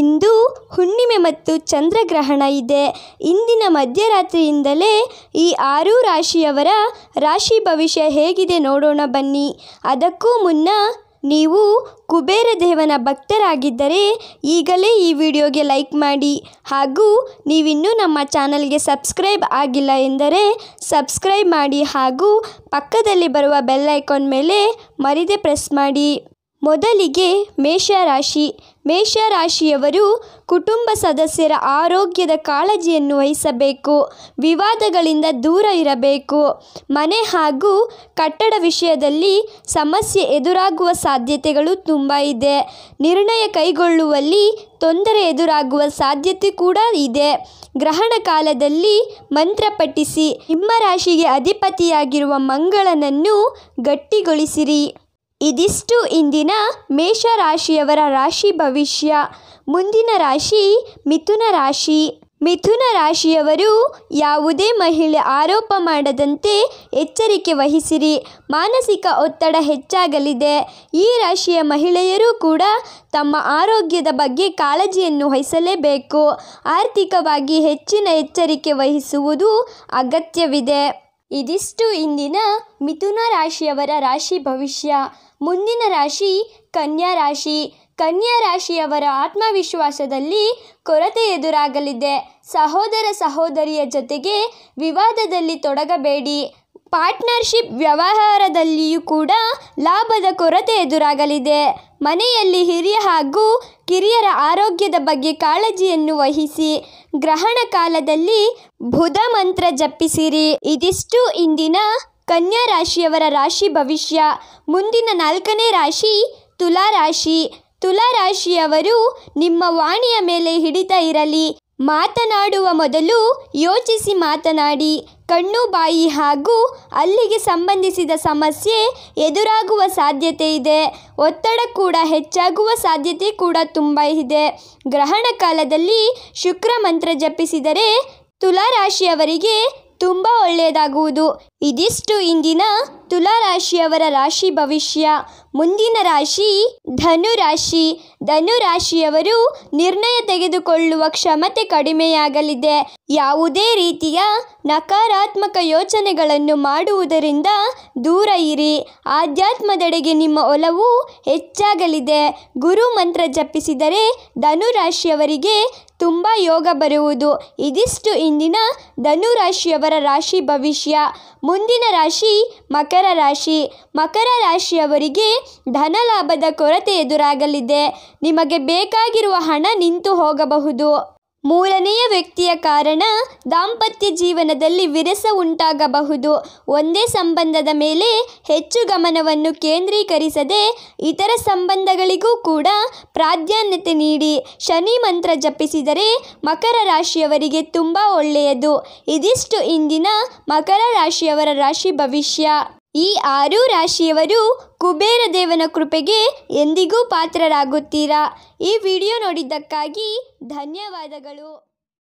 ಇಂದು ಹುಣ್ಣಿಮೆ ಮತ್ತು ಚಂದ್ರಗ್ರಹಣ ಇದೆ ಇಂದಿನ ಮಧ್ಯರಾತ್ರಿಯಿಂದಲೇ ಈ ಆರು ರಾಶಿಯವರ ರಾಶಿ ಭವಿಷ್ಯ ಹೇಗಿದೆ ನೋಡೋಣ ಬನ್ನಿ ಅದಕ್ಕೂ ಮುನ್ನ ನೀವು ಕುಬೇರ ದೇವನ ಭಕ್ತರಾಗಿದ್ದರೆ ಈಗಲೇ ಈ ವಿಡಿಯೋಗೆ ಲೈಕ್ ಮಾಡಿ ಹಾಗೂ ನೀವಿನ್ನೂ ನಮ್ಮ ಚಾನಲ್ಗೆ ಸಬ್ಸ್ಕ್ರೈಬ್ ಆಗಿಲ್ಲ ಎಂದರೆ ಸಬ್ಸ್ಕ್ರೈಬ್ ಮಾಡಿ ಹಾಗೂ ಪಕ್ಕದಲ್ಲಿ ಬರುವ ಬೆಲ್ ಐಕಾನ್ ಮೇಲೆ ಮರಿದೆ ಪ್ರೆಸ್ ಮಾಡಿ ಮೊದಲಿಗೆ ಮೇಷರಾಶಿ ಮೇಷರಾಶಿಯವರು ಕುಟುಂಬ ಸದಸ್ಯರ ಆರೋಗ್ಯದ ಕಾಳಜಿಯನ್ನು ವಹಿಸಬೇಕು ವಿವಾದಗಳಿಂದ ದೂರ ಇರಬೇಕು ಮನೆ ಹಾಗೂ ಕಟ್ಟಡ ವಿಷಯದಲ್ಲಿ ಸಮಸ್ಯೆ ಎದುರಾಗುವ ಸಾಧ್ಯತೆಗಳು ತುಂಬ ಇದೆ ನಿರ್ಣಯ ಕೈಗೊಳ್ಳುವಲ್ಲಿ ತೊಂದರೆ ಎದುರಾಗುವ ಸಾಧ್ಯತೆ ಕೂಡ ಇದೆ ಗ್ರಹಣ ಕಾಲದಲ್ಲಿ ಮಂತ್ರ ಪಠಿಸಿ ನಿಮ್ಮ ರಾಶಿಗೆ ಅಧಿಪತಿಯಾಗಿರುವ ಮಂಗಳನನ್ನು ಗಟ್ಟಿಗೊಳಿಸಿರಿ ಇದಿಷ್ಟು ಇಂದಿನ ಮೇಷ ರಾಶಿಯವರ ರಾಶಿ ಭವಿಷ್ಯ ಮುಂದಿನ ರಾಶಿ ಮಿಥುನ ರಾಶಿ ಮಿಥುನ ರಾಶಿಯವರು ಯಾವುದೇ ಮಹಿಳೆ ಆರೋಪ ಮಾಡದಂತೆ ಎಚ್ಚರಿಕೆ ವಹಿಸಿರಿ ಮಾನಸಿಕ ಒತ್ತಡ ಹೆಚ್ಚಾಗಲಿದೆ ಈ ರಾಶಿಯ ಮಹಿಳೆಯರು ಕೂಡ ತಮ್ಮ ಆರೋಗ್ಯದ ಬಗ್ಗೆ ಕಾಳಜಿಯನ್ನು ವಹಿಸಲೇಬೇಕು ಆರ್ಥಿಕವಾಗಿ ಹೆಚ್ಚಿನ ಎಚ್ಚರಿಕೆ ವಹಿಸುವುದು ಅಗತ್ಯವಿದೆ ಇದಿಷ್ಟು ಇಂದಿನ ಮಿಥುನ ರಾಶಿಯವರ ರಾಶಿ ಭವಿಷ್ಯ ಮುಂದಿನ ರಾಶಿ ಕನ್ಯಾ ರಾಶಿ ಕನ್ಯಾ ರಾಶಿಯವರ ಆತ್ಮವಿಶ್ವಾಸದಲ್ಲಿ ಕೊರತೆ ಎದುರಾಗಲಿದೆ ಸಹೋದರ ಸಹೋದರಿಯ ಜೊತೆಗೆ ವಿವಾದದಲ್ಲಿ ತೊಡಗಬೇಡಿ ಪಾರ್ಟ್ನರ್ಶಿಪ್ ವ್ಯವಹಾರದಲ್ಲಿಯೂ ಕೂಡ ಲಾಭದ ಕೊರತೆ ಎದುರಾಗಲಿದೆ ಮನೆಯಲ್ಲಿ ಹಿರಿಯ ಹಾಗೂ ಕಿರಿಯರ ಆರೋಗ್ಯದ ಬಗ್ಗೆ ಕಾಳಜಿಯನ್ನು ವಹಿಸಿ ಗ್ರಹಣ ಕಾಲದಲ್ಲಿ ಬುಧ ಮಂತ್ರ ಜಪ್ಪಿಸಿರಿ ಇದಿಷ್ಟು ಇಂದಿನ ಕನ್ಯಾ ರಾಶಿಯವರ ರಾಶಿ ಭವಿಷ್ಯ ಮುಂದಿನ ನಾಲ್ಕನೇ ರಾಶಿ ತುಲಾ ರಾಶಿ ತುಲಾರಾಶಿಯವರು ನಿಮ್ಮ ವಾಣಿಯ ಮೇಲೆ ಹಿಡಿತ ಇರಲಿ ಮಾತನಾಡುವ ಮೊದಲು ಯೋಚಿಸಿ ಮಾತನಾಡಿ ಕಣ್ಣು ಬಾಯಿ ಹಾಗೂ ಅಲ್ಲಿಗೆ ಸಂಬಂಧಿಸಿದ ಸಮಸ್ಯೆ ಎದುರಾಗುವ ಸಾಧ್ಯತೆ ಇದೆ ಒತ್ತಡ ಕೂಡ ಹೆಚ್ಚಾಗುವ ಸಾಧ್ಯತೆ ಕೂಡ ತುಂಬ ಇದೆ ಗ್ರಹಣ ಕಾಲದಲ್ಲಿ ಶುಕ್ರ ಮಂತ್ರ ಜಪಿಸಿದರೆ ತುಲಾರಾಶಿಯವರಿಗೆ ತುಂಬ ಒಳ್ಳೆಯದಾಗುವುದು ಇದಿಷ್ಟು ಇಂದಿನ ತುಲಾ ರಾಶಿಯವರ ರಾಶಿ ಭವಿಷ್ಯ ಮುಂದಿನ ರಾಶಿ ಧನು ರಾಶಿ ಧನು ರಾಶಿಯವರು ನಿರ್ಣಯ ತೆಗೆದುಕೊಳ್ಳುವ ಕ್ಷಮತೆ ಕಡಿಮೆಯಾಗಲಿದೆ ಯಾವುದೇ ರೀತಿಯ ನಕಾರಾತ್ಮಕ ಯೋಚನೆಗಳನ್ನು ಮಾಡುವುದರಿಂದ ದೂರ ಇರಿ ಆಧ್ಯಾತ್ಮದೆಡೆಗೆ ನಿಮ್ಮ ಒಲವು ಹೆಚ್ಚಾಗಲಿದೆ ಗುರು ಮಂತ್ರ ಜಪಿಸಿದರೆ ಧನು ರಾಶಿಯವರಿಗೆ ತುಂಬ ಯೋಗ ಬರುವುದು ಇದಿಷ್ಟು ಇಂದಿನ ಧನು ರಾಶಿಯವರ ರಾಶಿ ಭವಿಷ್ಯ ಮುಂದಿನ ರಾಶಿ ಮಕರ ರಾಶಿ ಮಕರ ರಾಶಿಯವರಿಗೆ ಧನಲಾಭದ ಕೊರತೆ ಎದುರಾಗಲಿದೆ ನಿಮಗೆ ಬೇಕಾಗಿರುವ ಹಣ ನಿಂತು ಹೋಗಬಹುದು ಮೂರನೆಯ ವ್ಯಕ್ತಿಯ ಕಾರಣ ದಾಂಪತ್ಯ ಜೀವನದಲ್ಲಿ ವಿರಸ ಉಂಟಾಗಬಹುದು ಒಂದೇ ಸಂಬಂಧದ ಮೇಲೆ ಹೆಚ್ಚು ಗಮನವನ್ನು ಕೇಂದ್ರೀಕರಿಸದೆ ಇತರ ಸಂಬಂಧಗಳಿಗೂ ಕೂಡ ಪ್ರಾಧಾನ್ಯತೆ ನೀಡಿ ಶನಿ ಮಂತ್ರ ಜಪಿಸಿದರೆ ಮಕರ ರಾಶಿಯವರಿಗೆ ತುಂಬ ಒಳ್ಳೆಯದು ಇದಿಷ್ಟು ಇಂದಿನ ಮಕರ ರಾಶಿಯವರ ರಾಶಿ ಭವಿಷ್ಯ ಈ ಆರು ರಾಶಿಯವರು ಕುಬೇರ ದೇವನ ಕೃಪೆಗೆ ಎಂದಿಗೂ ಪಾತ್ರರಾಗುತ್ತೀರಾ ಈ ವಿಡಿಯೋ ನೋಡಿದ್ದಕ್ಕಾಗಿ ಧನ್ಯವಾದಗಳು